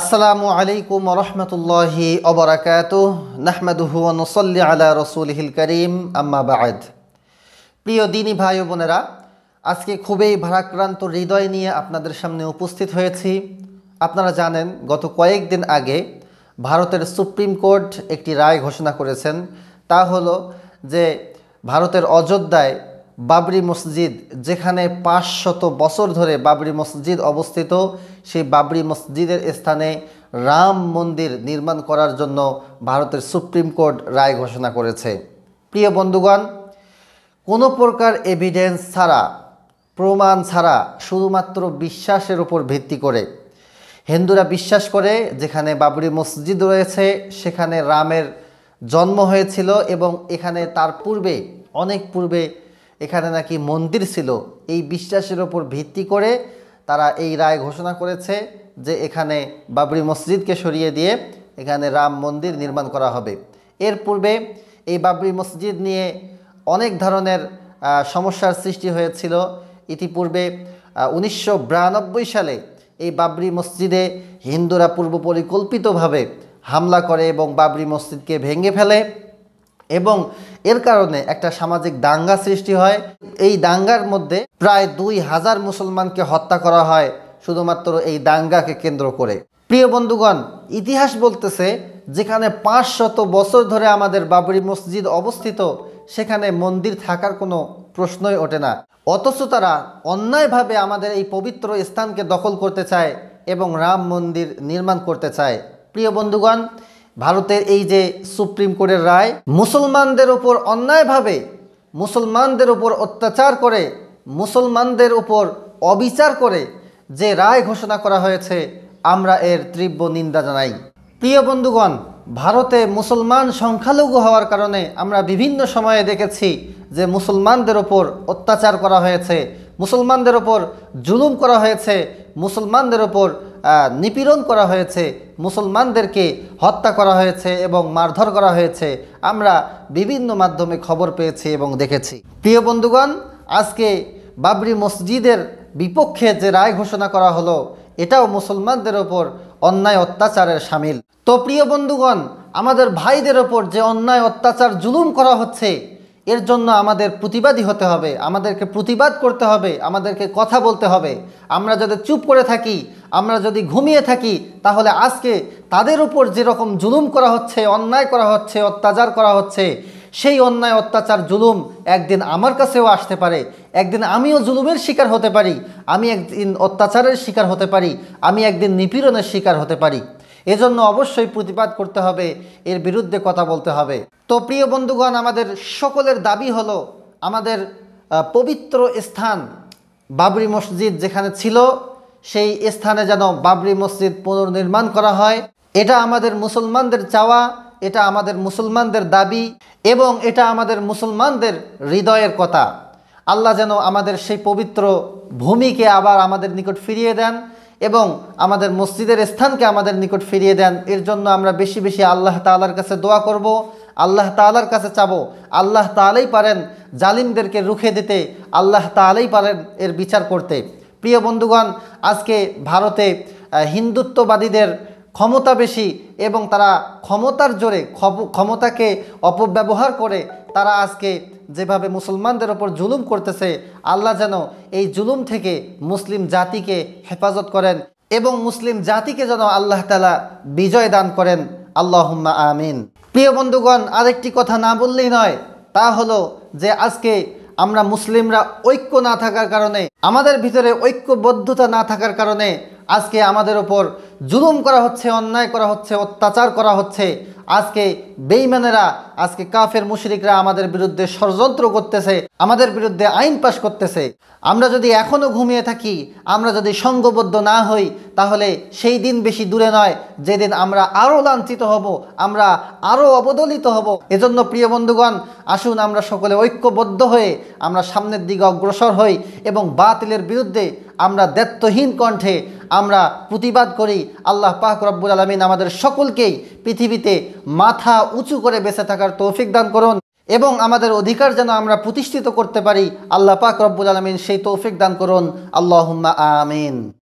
আসসালামু আলাইকুম রহমতুল্লাহি অবরাকাত নাহমাদুহু নসল্লি আলা রসুলহিল করিম আম্মা বায়দ প্রিয় দিনী ভাই বোনেরা আজকে খুবই ভারাক্রান্ত হৃদয় নিয়ে আপনাদের সামনে উপস্থিত হয়েছি আপনারা জানেন গত কয়েকদিন আগে ভারতের সুপ্রিম কোর্ট একটি রায় ঘোষণা করেছেন তা হলো যে ভারতের অযোধ্যায় বাবরি মসজিদ যেখানে পাঁচশত বছর ধরে বাবরি মসজিদ অবস্থিত সেই বাবরি মসজিদের স্থানে রাম মন্দির নির্মাণ করার জন্য ভারতের সুপ্রিম কোর্ট রায় ঘোষণা করেছে প্রিয় বন্ধুগণ কোনো প্রকার এভিডেন্স ছাড়া প্রমাণ ছাড়া শুধুমাত্র বিশ্বাসের উপর ভিত্তি করে হিন্দুরা বিশ্বাস করে যেখানে বাবরি মসজিদ রয়েছে সেখানে রামের জন্ম হয়েছিল এবং এখানে তার পূর্বে অনেক পূর্বে এখানে নাকি মন্দির ছিল এই বিশ্বাসের ওপর ভিত্তি করে তারা এই রায় ঘোষণা করেছে যে এখানে বাবরি মসজিদকে সরিয়ে দিয়ে এখানে রাম মন্দির নির্মাণ করা হবে এর পূর্বে এই বাবরি মসজিদ নিয়ে অনেক ধরনের সমস্যার সৃষ্টি হয়েছিল ইতিপূর্বে উনিশশো সালে এই বাবরি মসজিদে হিন্দুরা পূর্ব পরিকল্পিতভাবে হামলা করে এবং বাবরি মসজিদকে ভেঙে ফেলে এবং এর কারণে একটা সামাজিক দাঙ্গা সৃষ্টি হয় এই দাঙ্গার মধ্যে প্রায় দুই হাজার মুসলমানকে হত্যা করা হয় শুধুমাত্র এই দাঙ্গাকে কেন্দ্র করে প্রিয় বন্ধুগণ ইতিহাস বলতেছে যেখানে পাঁচশত বছর ধরে আমাদের বাবরি মসজিদ অবস্থিত সেখানে মন্দির থাকার কোনো প্রশ্নই ওঠে না অথচ তারা অন্যায়ভাবে আমাদের এই পবিত্র স্থানকে দখল করতে চায় এবং রাম মন্দির নির্মাণ করতে চায় প্রিয় বন্ধুগণ ভারতের এই যে সুপ্রিম কোর্টের রায় মুসলমানদের ওপর অন্যায়ভাবে মুসলমানদের ওপর অত্যাচার করে মুসলমানদের ওপর অবিচার করে যে রায় ঘোষণা করা হয়েছে আমরা এর তীব্র নিন্দা জানাই প্রিয় বন্ধুগণ ভারতে মুসলমান সংখ্যালঘু হওয়ার কারণে আমরা বিভিন্ন সময়ে দেখেছি যে মুসলমানদের ওপর অত্যাচার করা হয়েছে মুসলমানদের ওপর জুলুম করা হয়েছে মুসলমানদের ওপর নিপীড়ন করা হয়েছে মুসলমানদেরকে হত্যা করা হয়েছে এবং মারধর করা হয়েছে আমরা বিভিন্ন মাধ্যমে খবর পেয়েছি এবং দেখেছি প্রিয় বন্ধুগণ আজকে বাবরি মসজিদের বিপক্ষে যে রায় ঘোষণা করা হলো এটাও মুসলমানদের ওপর অন্যায় অত্যাচারের সামিল তো প্রিয় বন্ধুগণ আমাদের ভাইদের ওপর যে অন্যায় অত্যাচার জুলুম করা হচ্ছে এর জন্য আমাদের প্রতিবাদী হতে হবে আমাদেরকে প্রতিবাদ করতে হবে আমাদেরকে কথা বলতে হবে আমরা যদি চুপ করে থাকি আমরা যদি ঘুমিয়ে থাকি তাহলে আজকে তাদের উপর যেরকম জুলুম করা হচ্ছে অন্যায় করা হচ্ছে অত্যাচার করা হচ্ছে সেই অন্যায় অত্যাচার জুলুম একদিন আমার কাছেও আসতে পারে একদিন আমিও জুলুমের শিকার হতে পারি আমি একদিন অত্যাচারের শিকার হতে পারি আমি একদিন নিপীড়নের শিকার হতে পারি এজন্য অবশ্যই প্রতিবাদ করতে হবে এর বিরুদ্ধে কথা বলতে হবে তো প্রিয় বন্ধুগণ আমাদের সকলের দাবি হলো আমাদের পবিত্র স্থান বাবরি মসজিদ যেখানে ছিল সেই স্থানে যেন বাবরি মসজিদ পুনর্নির্মাণ করা হয় এটা আমাদের মুসলমানদের চাওয়া এটা আমাদের মুসলমানদের দাবি এবং এটা আমাদের মুসলমানদের হৃদয়ের কথা আল্লাহ যেন আমাদের সেই পবিত্র ভূমিকে আবার আমাদের নিকট ফিরিয়ে দেন এবং আমাদের মসজিদের স্থানকে আমাদের নিকট ফিরিয়ে দেন এর জন্য আমরা বেশি বেশি আল্লাহ তালার কাছে দোয়া করব আল্লাহ তালার কাছে চাবো আল্লাহ তালাই পারেন জালিমদেরকে রুখে দিতে আল্লাহ তালাই পারেন এর বিচার করতে প্রিয় বন্ধুগণ আজকে ভারতে হিন্দুত্ববাদীদের ক্ষমতা বেশি এবং তারা ক্ষমতার জোরে ক্ষমতাকে অপব্যবহার করে তারা আজকে যেভাবে মুসলমানদের ওপর জুলুম করতেছে আল্লাহ যেন এই জুলুম থেকে মুসলিম জাতিকে হেফাজত করেন এবং মুসলিম জাতিকে যেন আল্লাহ তালা বিজয় দান করেন আল্লাহ আমিন প্রিয় বন্ধুগণ আরেকটি কথা না বললেই নয় তা হলো যে আজকে আমরা মুসলিমরা ঐক্য না থাকার কারণে আমাদের ভিতরে ঐক্যবদ্ধতা না থাকার কারণে আজকে আমাদের ওপর জুলুম করা হচ্ছে অন্যায় করা হচ্ছে অত্যাচার করা হচ্ছে আজকে বেইমানেরা আজকে কাফের মুশরিকরা আমাদের বিরুদ্ধে ষড়যন্ত্র করতেছে আমাদের বিরুদ্ধে আইন পাশ করতেছে আমরা যদি এখনও ঘুমিয়ে থাকি আমরা যদি সঙ্গবদ্ধ না হই তাহলে সেই দিন বেশি দূরে নয় যেদিন আমরা আরও লাঞ্ছিত হব আমরা আরও অবদলিত হব এজন্য প্রিয় বন্ধুগণ আসুন আমরা সকলে ঐক্যবদ্ধ হয়ে আমরা সামনের দিকে অগ্রসর হই এবং বাতিলের বিরুদ্ধে আমরা দায়িত্বহীন কণ্ঠে আমরা প্রতিবাদ করি আল্লাহ পাক রব্বুল আলমিন আমাদের সকলকেই পৃথিবীতে মাথা উঁচু করে বেঁচে থাকার তৌফিক দান করুন এবং আমাদের অধিকার যেন আমরা প্রতিষ্ঠিত করতে পারি আল্লাহ পাক রব্বুল আলমিন সেই তৌফিক দান করুন আল্লাহুম্মা আমিন